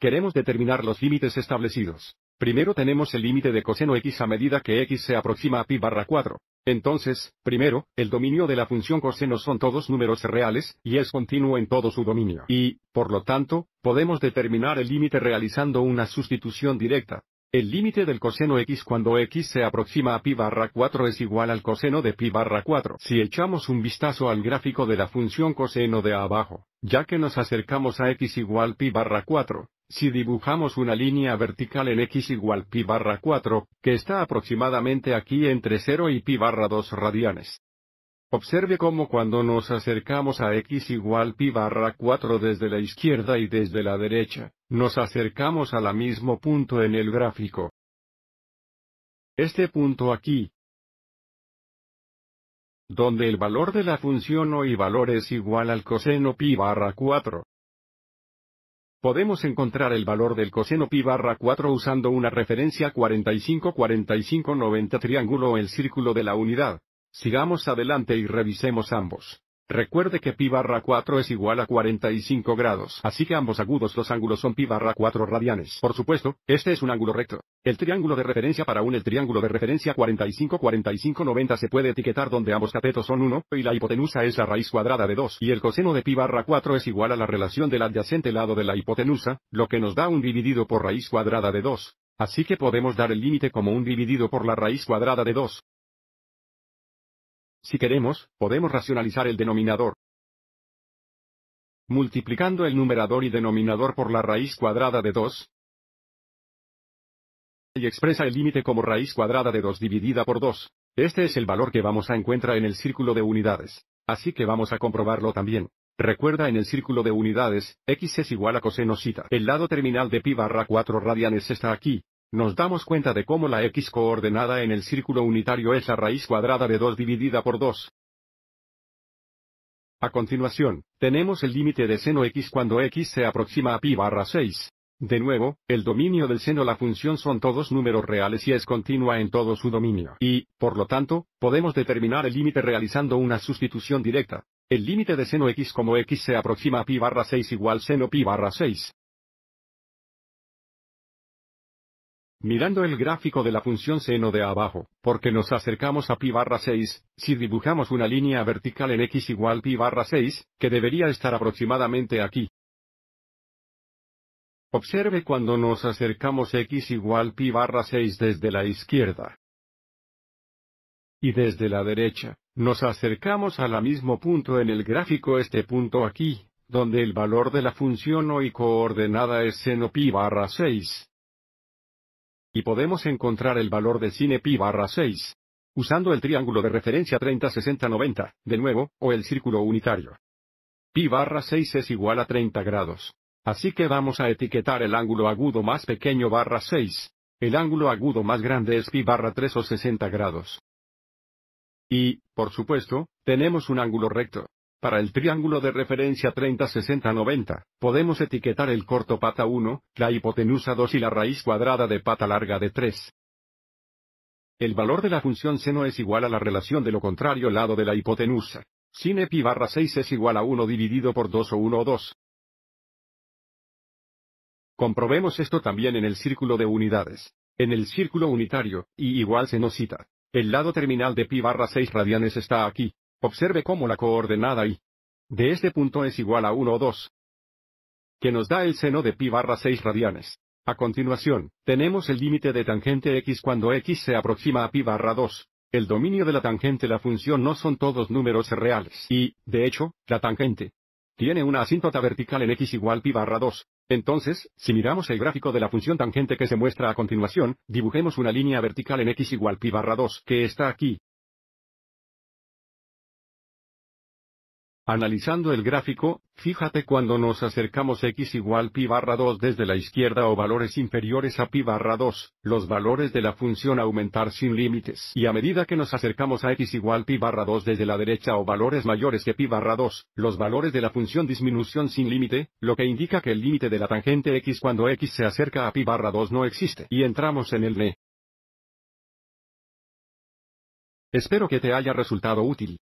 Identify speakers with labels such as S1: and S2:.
S1: Queremos determinar los límites establecidos. Primero tenemos el límite de coseno x a medida que x se aproxima a pi barra 4. Entonces, primero, el dominio de la función coseno son todos números reales, y es continuo en todo su dominio. Y, por lo tanto, podemos determinar el límite realizando una sustitución directa. El límite del coseno x cuando x se aproxima a pi barra 4 es igual al coseno de pi barra 4. Si echamos un vistazo al gráfico de la función coseno de abajo, ya que nos acercamos a x igual pi barra 4, si dibujamos una línea vertical en x igual pi barra 4, que está aproximadamente aquí entre 0 y pi barra 2 radianes. Observe cómo cuando nos acercamos a x igual pi barra 4 desde la izquierda y desde
S2: la derecha, nos acercamos a la mismo punto en el gráfico. Este punto aquí, donde el valor de la función o y valor es igual al coseno pi barra 4.
S1: Podemos encontrar el valor del coseno pi barra 4 usando una referencia 45-45-90 triángulo o el círculo de la unidad. Sigamos adelante y revisemos ambos. Recuerde que pi barra 4 es igual a 45 grados, así que ambos agudos los ángulos son pi barra 4 radianes. Por supuesto, este es un ángulo recto. El triángulo de referencia para un el triángulo de referencia 45-45-90 se puede etiquetar donde ambos catetos son 1, y la hipotenusa es la raíz cuadrada de 2, y el coseno de pi barra 4 es igual a la relación del adyacente lado de la hipotenusa, lo que nos da un dividido por raíz cuadrada de 2. Así que podemos dar el límite como un
S2: dividido por la raíz cuadrada de 2. Si queremos, podemos racionalizar el denominador. Multiplicando el numerador y denominador por la raíz cuadrada de 2, y expresa el límite como
S1: raíz cuadrada de 2 dividida por 2. Este es el valor que vamos a encontrar en el círculo de unidades. Así que vamos a comprobarlo también. Recuerda en el círculo de unidades, x es igual a coseno cita. El lado terminal de pi barra 4 radianes está aquí, nos damos cuenta de cómo la x coordenada en el círculo unitario es la raíz cuadrada de 2 dividida por 2. A continuación, tenemos el límite de seno x cuando x se aproxima a pi barra 6. De nuevo, el dominio del seno la función son todos números reales y es continua en todo su dominio. Y, por lo tanto, podemos determinar el límite realizando una sustitución
S2: directa. El límite de seno x como x se aproxima a pi barra 6 igual seno pi barra 6. Mirando el gráfico de la función seno de abajo, porque nos acercamos a pi barra 6, si dibujamos una línea vertical
S1: en x igual pi barra 6, que debería estar aproximadamente aquí. Observe cuando nos acercamos x igual pi barra 6 desde la izquierda. Y desde la derecha, nos acercamos al mismo punto en el gráfico este punto aquí, donde el valor de la función hoy coordenada es seno pi barra 6 y podemos encontrar el valor de cine pi barra 6, usando el triángulo de referencia 30-60-90, de nuevo, o el círculo unitario. Pi barra 6 es igual a 30 grados. Así que vamos a etiquetar el ángulo agudo más pequeño barra 6. El ángulo agudo más grande es pi barra 3 o 60 grados. Y, por supuesto, tenemos un ángulo recto. Para el triángulo de referencia 30-60-90, podemos etiquetar el corto pata 1, la hipotenusa 2 y la raíz cuadrada de pata larga de 3. El valor de la función seno es igual a la relación de lo contrario lado de la hipotenusa. Sin e pi barra 6 es igual a 1 dividido por 2 o 1 o 2. Comprobemos esto también en el círculo de unidades. En el círculo unitario, y igual seno cita. El lado terminal de pi barra 6 radianes está aquí. Observe cómo la coordenada y de este punto es igual a 1 o 2, que nos da el seno de pi barra 6 radianes. A continuación, tenemos el límite de tangente x cuando x se aproxima a pi barra 2. El dominio de la tangente la función no son todos números reales y, de hecho, la tangente tiene una asíntota vertical en x igual pi barra 2. Entonces, si miramos el gráfico de la función tangente que se muestra a continuación, dibujemos una línea
S2: vertical en x igual pi barra 2 que está aquí, Analizando el gráfico, fíjate cuando nos acercamos x igual
S1: pi barra 2 desde la izquierda o valores inferiores a pi barra 2, los valores de la función aumentar sin límites. Y a medida que nos acercamos a x igual pi barra 2 desde la derecha o valores mayores que pi barra 2, los valores de la función disminución sin límite, lo que indica que el límite de
S2: la tangente x cuando x se acerca a pi barra 2 no existe. Y entramos en el ne. Espero que te haya resultado útil.